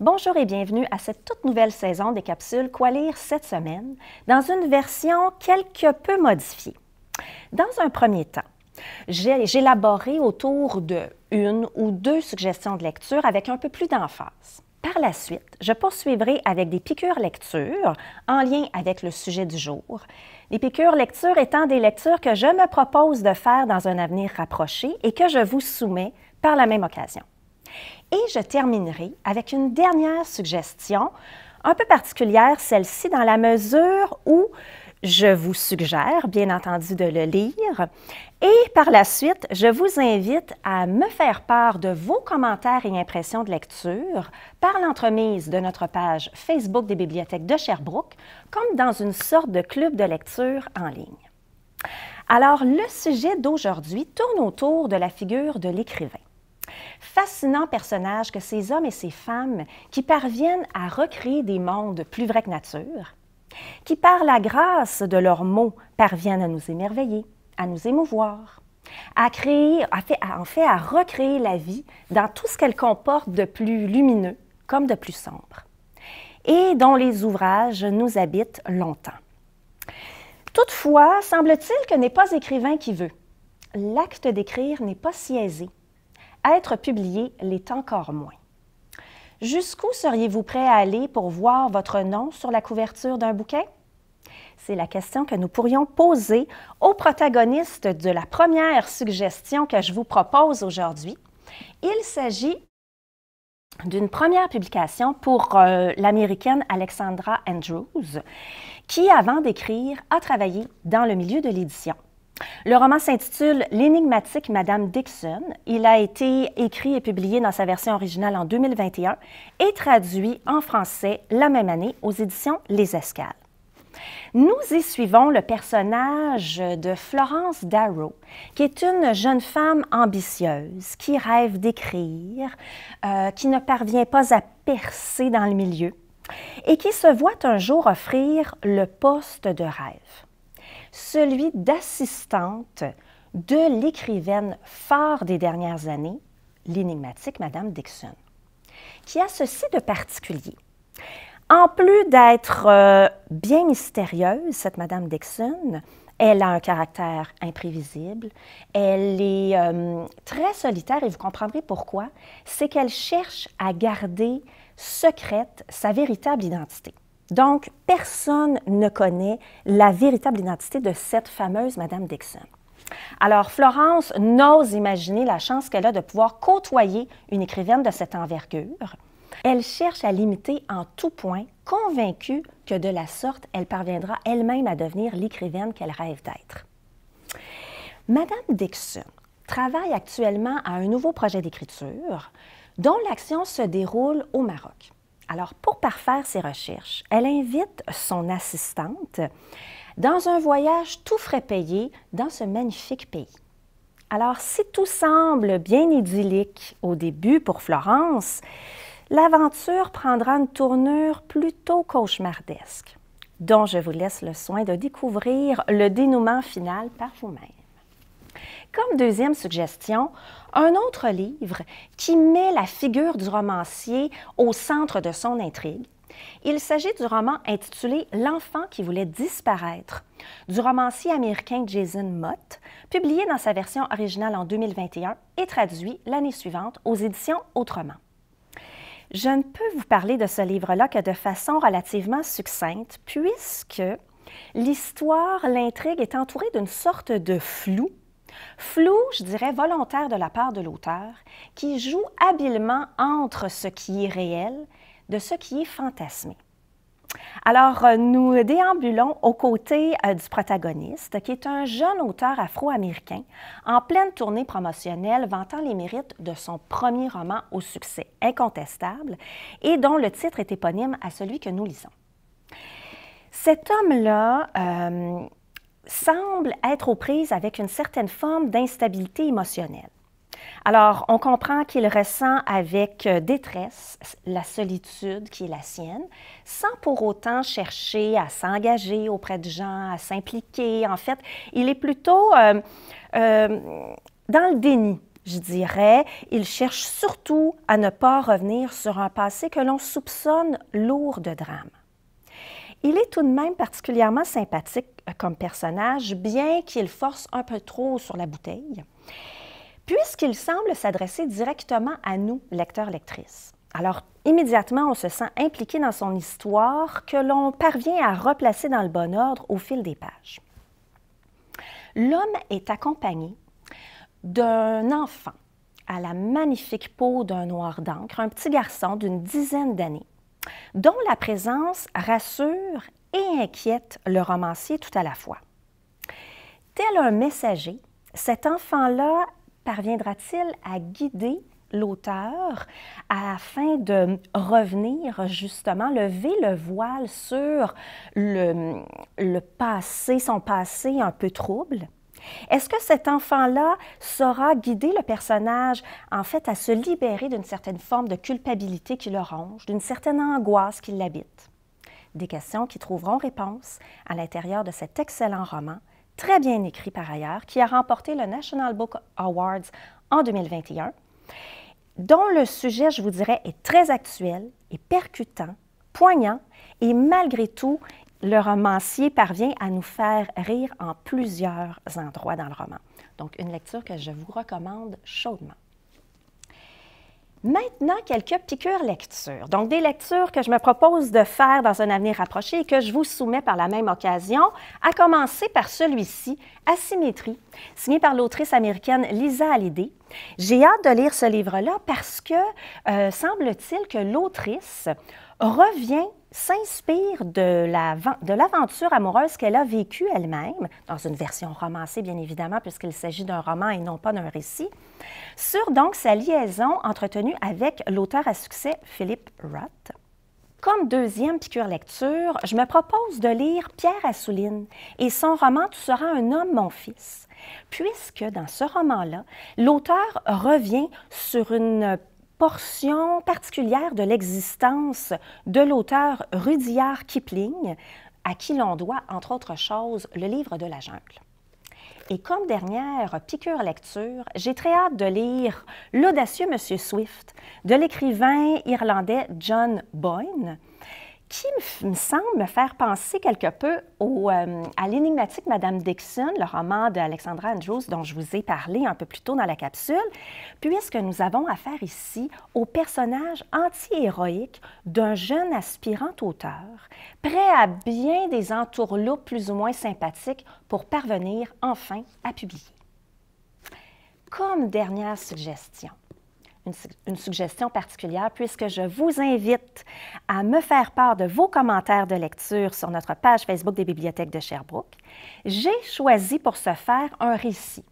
Bonjour et bienvenue à cette toute nouvelle saison des capsules Quoi lire cette semaine dans une version quelque peu modifiée. Dans un premier temps, j'ai élaboré autour de une ou deux suggestions de lecture avec un peu plus d'emphase. Par la suite, je poursuivrai avec des piqûres lectures en lien avec le sujet du jour. Les piqûres lecture étant des lectures que je me propose de faire dans un avenir rapproché et que je vous soumets par la même occasion. Et je terminerai avec une dernière suggestion, un peu particulière celle-ci dans la mesure où je vous suggère, bien entendu, de le lire. Et par la suite, je vous invite à me faire part de vos commentaires et impressions de lecture par l'entremise de notre page Facebook des bibliothèques de Sherbrooke, comme dans une sorte de club de lecture en ligne. Alors, le sujet d'aujourd'hui tourne autour de la figure de l'écrivain fascinant personnage que ces hommes et ces femmes qui parviennent à recréer des mondes plus vrais que nature, qui par la grâce de leurs mots parviennent à nous émerveiller, à nous émouvoir, à créer, en fait à recréer la vie dans tout ce qu'elle comporte de plus lumineux comme de plus sombre, et dont les ouvrages nous habitent longtemps. Toutefois, semble-t-il que n'est pas écrivain qui veut. L'acte d'écrire n'est pas si aisé être publié l'est encore moins. Jusqu'où seriez-vous prêt à aller pour voir votre nom sur la couverture d'un bouquin? C'est la question que nous pourrions poser au protagoniste de la première suggestion que je vous propose aujourd'hui. Il s'agit d'une première publication pour euh, l'américaine Alexandra Andrews, qui, avant d'écrire, a travaillé dans le milieu de l'édition. Le roman s'intitule L'énigmatique Madame Dixon. Il a été écrit et publié dans sa version originale en 2021 et traduit en français la même année aux éditions Les Escales. Nous y suivons le personnage de Florence Darrow, qui est une jeune femme ambitieuse, qui rêve d'écrire, euh, qui ne parvient pas à percer dans le milieu et qui se voit un jour offrir le poste de rêve celui d'assistante de l'écrivaine phare des dernières années, l'énigmatique Madame Dixon, qui a ceci de particulier. En plus d'être euh, bien mystérieuse, cette Madame Dixon, elle a un caractère imprévisible, elle est euh, très solitaire et vous comprendrez pourquoi, c'est qu'elle cherche à garder secrète sa véritable identité. Donc, personne ne connaît la véritable identité de cette fameuse Madame Dixon. Alors, Florence n'ose imaginer la chance qu'elle a de pouvoir côtoyer une écrivaine de cette envergure. Elle cherche à l'imiter en tout point, convaincue que de la sorte, elle parviendra elle-même à devenir l'écrivaine qu'elle rêve d'être. Madame Dixon travaille actuellement à un nouveau projet d'écriture dont l'action se déroule au Maroc. Alors, pour parfaire ses recherches, elle invite son assistante dans un voyage tout frais payé dans ce magnifique pays. Alors, si tout semble bien idyllique au début pour Florence, l'aventure prendra une tournure plutôt cauchemardesque, dont je vous laisse le soin de découvrir le dénouement final par vous-même. Comme deuxième suggestion, un autre livre qui met la figure du romancier au centre de son intrigue. Il s'agit du roman intitulé L'enfant qui voulait disparaître du romancier américain Jason Mott, publié dans sa version originale en 2021 et traduit l'année suivante aux éditions Autrement. Je ne peux vous parler de ce livre-là que de façon relativement succincte, puisque l'histoire, l'intrigue est entourée d'une sorte de flou Flou, je dirais volontaire de la part de l'auteur, qui joue habilement entre ce qui est réel de ce qui est fantasmé. Alors, euh, nous déambulons aux côtés euh, du protagoniste, qui est un jeune auteur afro-américain en pleine tournée promotionnelle vantant les mérites de son premier roman au succès incontestable et dont le titre est éponyme à celui que nous lisons. Cet homme-là euh, semble être aux prises avec une certaine forme d'instabilité émotionnelle. Alors, on comprend qu'il ressent avec euh, détresse la solitude qui est la sienne, sans pour autant chercher à s'engager auprès de gens, à s'impliquer. En fait, il est plutôt euh, euh, dans le déni, je dirais. Il cherche surtout à ne pas revenir sur un passé que l'on soupçonne lourd de drames. Il est tout de même particulièrement sympathique euh, comme personnage, bien qu'il force un peu trop sur la bouteille, puisqu'il semble s'adresser directement à nous, lecteurs-lectrices. Alors, immédiatement, on se sent impliqué dans son histoire que l'on parvient à replacer dans le bon ordre au fil des pages. L'homme est accompagné d'un enfant à la magnifique peau d'un noir d'encre, un petit garçon d'une dizaine d'années, dont la présence rassure et inquiète le romancier tout à la fois. Tel un messager, cet enfant-là parviendra-t-il à guider l'auteur afin de revenir justement, lever le voile sur le, passé, son passé un peu trouble? Est-ce que cet enfant-là saura guider le personnage, en fait, à se libérer d'une certaine forme de culpabilité qui le ronge, d'une certaine angoisse qui l'habite? Des questions qui trouveront réponse à l'intérieur de cet excellent roman, très bien écrit par ailleurs, qui a remporté le National Book Awards en 2021, dont le sujet, je vous dirais, est très actuel et percutant, poignant, et malgré tout, le romancier parvient à nous faire rire en plusieurs endroits dans le roman. Donc, une lecture que je vous recommande chaudement. Maintenant, quelques piqûres lectures. Donc, des lectures que je me propose de faire dans un avenir rapproché et que je vous soumets par la même occasion, à commencer par celui-ci, Asymétrie, signé par l'autrice américaine Lisa Hallyday. J'ai hâte de lire ce livre-là parce que, euh, semble-t-il, que l'autrice revient s'inspire de, l'aventure amoureuse qu'elle a vécue elle-même, dans une version romancée bien évidemment, puisqu'il s'agit d'un roman et non pas d'un récit, sur donc sa liaison entretenue avec l'auteur à succès Philippe Roth. Comme deuxième piqûre lecture, je me propose de lire Pierre Assouline et son roman Tu seras un homme, mon fils, puisque dans ce roman-là, l'auteur revient sur une portion particulière de l'existence de l'auteur Rudyard Kipling, à qui l'on doit, entre autres choses, le livre de la jungle. Et comme dernière piqûre lecture, j'ai très hâte de lire L'audacieux Monsieur Swift de l'écrivain irlandais John Boyne, qui me, semble me faire penser quelque peu euh, à l'énigmatique Madame Dixon, le roman d'Alexandra Andrews dont je vous ai parlé un peu plus tôt dans la capsule, puisque nous avons affaire ici au personnage anti-héroïque d'un jeune aspirant auteur, prêt à bien des entourloupes plus ou moins sympathiques pour parvenir enfin à publier. Comme dernière suggestion, une, suggestion particulière puisque je vous invite à me faire part de vos commentaires de lecture sur notre page Facebook des Bibliothèques de Sherbrooke. J'ai choisi pour ce faire un récit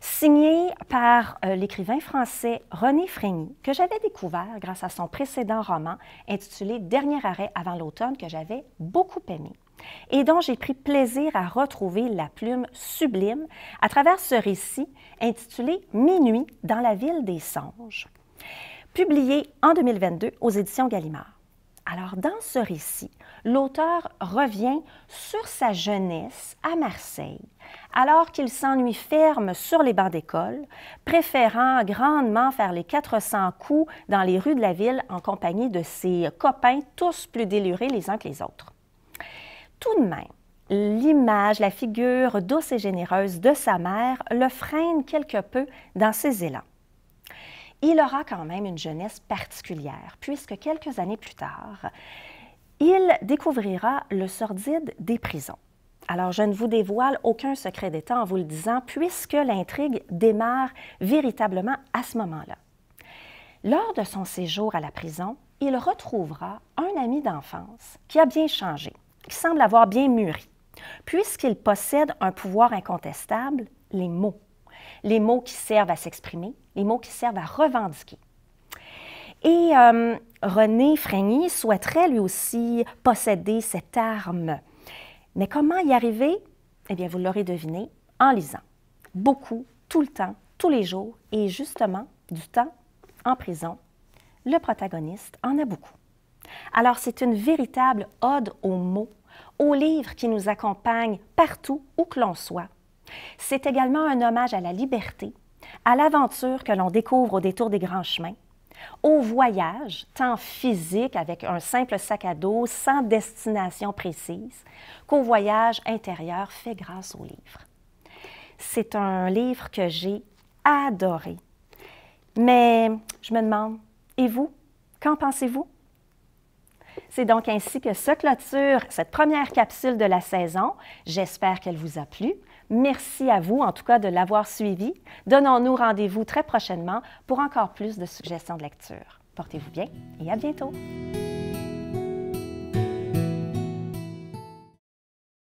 signé par euh, l'écrivain français René Frégny, que j'avais découvert grâce à son précédent roman intitulé Dernier arrêt avant l'automne, que j'avais beaucoup aimé. Et dont j'ai pris plaisir à retrouver la plume sublime à travers ce récit intitulé Minuit dans la ville des songes, publié en 2022 aux éditions Gallimard. Alors, dans ce récit, l'auteur revient sur sa jeunesse à Marseille, alors qu'il s'ennuie ferme sur les bancs d'école, préférant grandement faire les 400 coups dans les rues de la ville en compagnie de ses copains, tous plus délurés les uns que les autres. Tout de même, l'image, la figure douce et généreuse de sa mère le freine quelque peu dans ses élans. Il aura quand même une jeunesse particulière, puisque quelques années plus tard, il découvrira le sordide des prisons. Alors, je ne vous dévoile aucun secret d'État en vous le disant, puisque l'intrigue démarre véritablement à ce moment-là. Lors de son séjour à la prison, il retrouvera un ami d'enfance qui a bien changé semble avoir bien mûri. Puisqu'il possède un pouvoir incontestable, les mots. Les mots qui servent à s'exprimer, les mots qui servent à revendiquer. Et euh, René Frégny souhaiterait lui aussi posséder cette arme. Mais comment y arriver? Eh bien, vous l'aurez deviné, en lisant. Beaucoup, tout le temps, tous les jours, et justement, du temps en prison, le protagoniste en a beaucoup. Alors, c'est une véritable ode aux mots au livre qui nous accompagne partout où que l'on soit. C'est également un hommage à la liberté, à l'aventure que l'on découvre au détour des grands chemins, au voyage, tant physique avec un simple sac à dos sans destination précise, qu'au voyage intérieur fait grâce au livre. C'est un livre que j'ai adoré. Mais je me demande, et vous, qu'en pensez-vous? C'est donc ainsi que se clôture cette première capsule de la saison. J'espère qu'elle vous a plu. Merci à vous, en tout cas, de l'avoir suivi. Donnons-nous rendez-vous très prochainement pour encore plus de suggestions de lecture. Portez-vous bien et à bientôt.